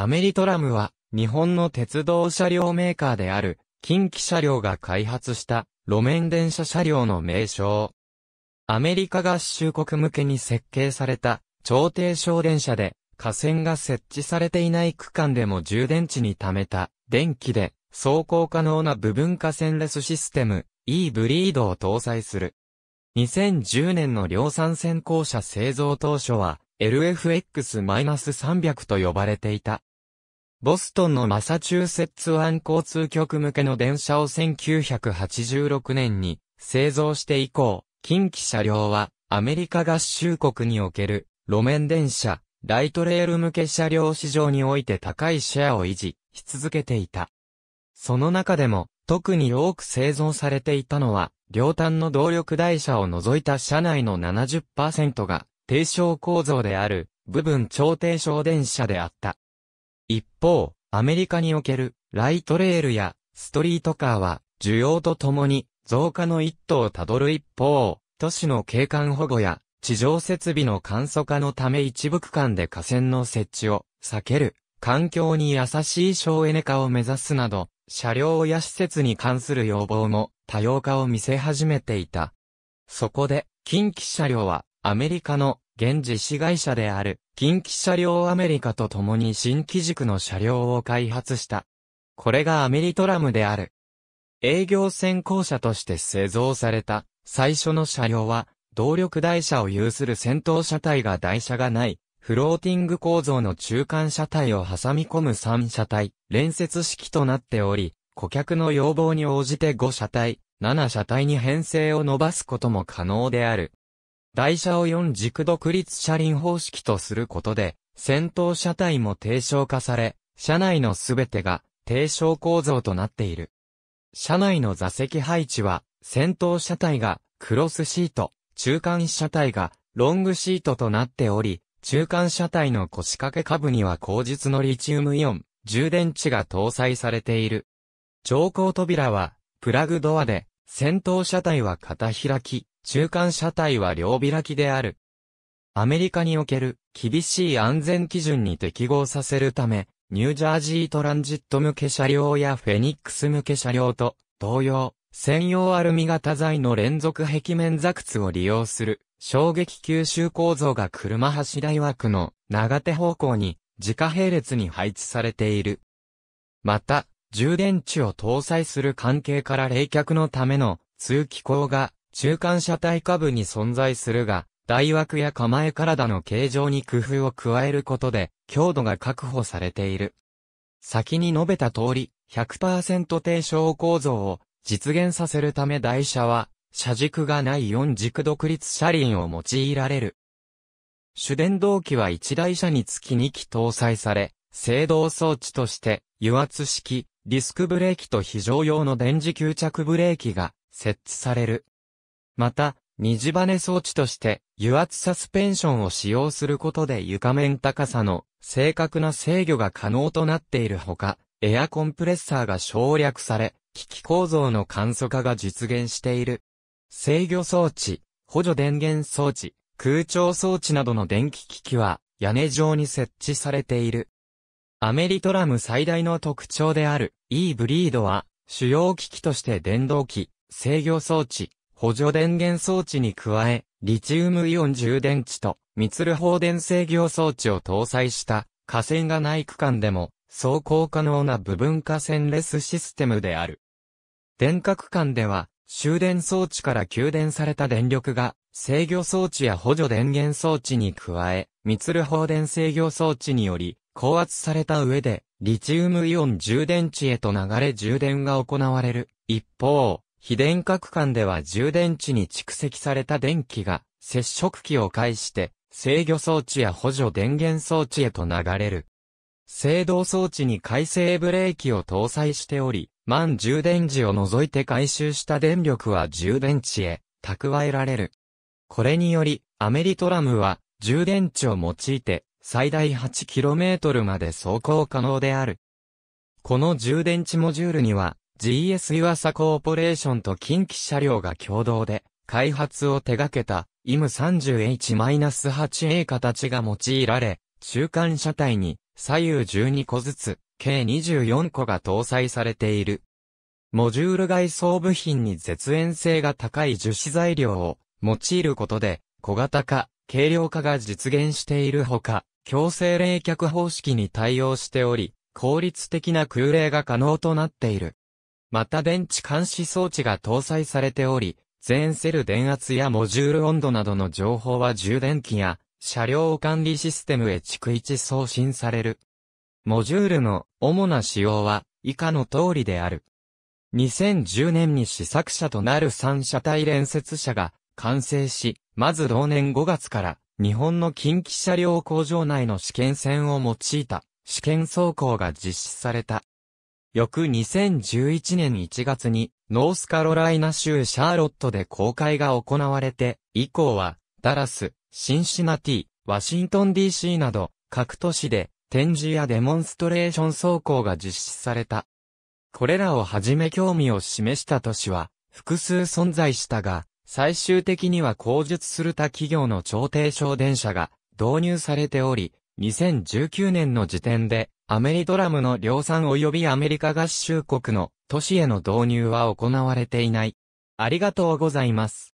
アメリトラムは、日本の鉄道車両メーカーである、近畿車両が開発した路面電車車両の名称。アメリカ合衆国向けに設計された超低省電車で、架線が設置されていない区間でも充電池に貯めた電気で走行可能な部分化線レスシステム E ブリードを搭載する。2010年の量産先行車製造当初は LFX-300 と呼ばれていたボストンのマサチューセッツ湾交通局向けの電車を1986年に製造して以降、近畿車両はアメリカ合衆国における路面電車、ライトレール向け車両市場において高いシェアを維持し続けていた。その中でも特に多く製造されていたのは、両端の動力台車を除いた車内の70%が低床構造である部分超低床電車であった。一方、アメリカにおけるライトレールやストリートカーは需要とともに増加の一途をたどる一方、都市の景観保護や地上設備の簡素化のため一部区間で河川の設置を避ける、環境に優しい省エネ化を目指すなど、車両や施設に関する要望も多様化を見せ始めていた。そこで、近畿車両はアメリカの現実会社である、近畿車両アメリカと共に新機軸の車両を開発した。これがアメリトラムである。営業先行車として製造された、最初の車両は、動力台車を有する先頭車体が台車がない、フローティング構造の中間車体を挟み込む3車体、連接式となっており、顧客の要望に応じて5車体、7車体に編成を伸ばすことも可能である。台車を4軸独立車輪方式とすることで、先頭車体も低床化され、車内のすべてが低床構造となっている。車内の座席配置は、先頭車体がクロスシート、中間車体がロングシートとなっており、中間車体の腰掛け下部には後述のリチウムイオン、充電池が搭載されている。乗降扉は、プラグドアで、先頭車体は片開き、中間車体は両開きである。アメリカにおける厳しい安全基準に適合させるため、ニュージャージートランジット向け車両やフェニックス向け車両と同様、専用アルミ型材の連続壁面座靴を利用する衝撃吸収構造が車柱枠の長手方向に自家並列に配置されている。また、充電池を搭載する関係から冷却のための通気口が中間車体下部に存在するが、台枠や構え体の形状に工夫を加えることで、強度が確保されている。先に述べた通り、100%低床構造を実現させるため台車は、車軸がない4軸独立車輪を用いられる。主電動機は1台車につき2機搭載され、制動装置として、油圧式、ディスクブレーキと非常用の電磁吸着ブレーキが設置される。また、虹バネ装置として、油圧サスペンションを使用することで床面高さの正確な制御が可能となっているほか、エアコンプレッサーが省略され、機器構造の簡素化が実現している。制御装置、補助電源装置、空調装置などの電気機器は屋根上に設置されている。アメリトラム最大の特徴である E ブリードは主要機器として電動機、制御装置、補助電源装置に加え、リチウムイオン充電池と密ル放電制御装置を搭載した架線がない区間でも走行可能な部分架線レスシステムである。電化区間では終電装置から給電された電力が制御装置や補助電源装置に加え、密ル放電制御装置により高圧された上でリチウムイオン充電池へと流れ充電が行われる。一方、非電核間では充電池に蓄積された電気が接触器を介して制御装置や補助電源装置へと流れる。制動装置に回生ブレーキを搭載しており、満充電時を除いて回収した電力は充電池へ蓄えられる。これにより、アメリトラムは充電池を用いて最大 8km まで走行可能である。この充電池モジュールには GS 岩佐コーポレーションと近畿車両が共同で開発を手掛けた IM30H-8A 形が用いられ、中間車体に左右12個ずつ、計24個が搭載されている。モジュール外装部品に絶縁性が高い樹脂材料を用いることで小型化、軽量化が実現しているほか、強制冷却方式に対応しており、効率的な空冷が可能となっている。また電池監視装置が搭載されており、全セル電圧やモジュール温度などの情報は充電器や車両管理システムへ逐一送信される。モジュールの主な仕様は以下の通りである。2010年に試作車となる3車体連接車が完成し、まず同年5月から日本の近畿車両工場内の試験線を用いた試験走行が実施された。翌2011年1月に、ノースカロライナ州シャーロットで公開が行われて、以降は、ダラス、シンシナティ、ワシントン DC など、各都市で、展示やデモンストレーション走行が実施された。これらをはじめ興味を示した都市は、複数存在したが、最終的には口述する他企業の調停省電車が導入されており、2019年の時点でアメリドラムの量産及びアメリカ合衆国の都市への導入は行われていない。ありがとうございます。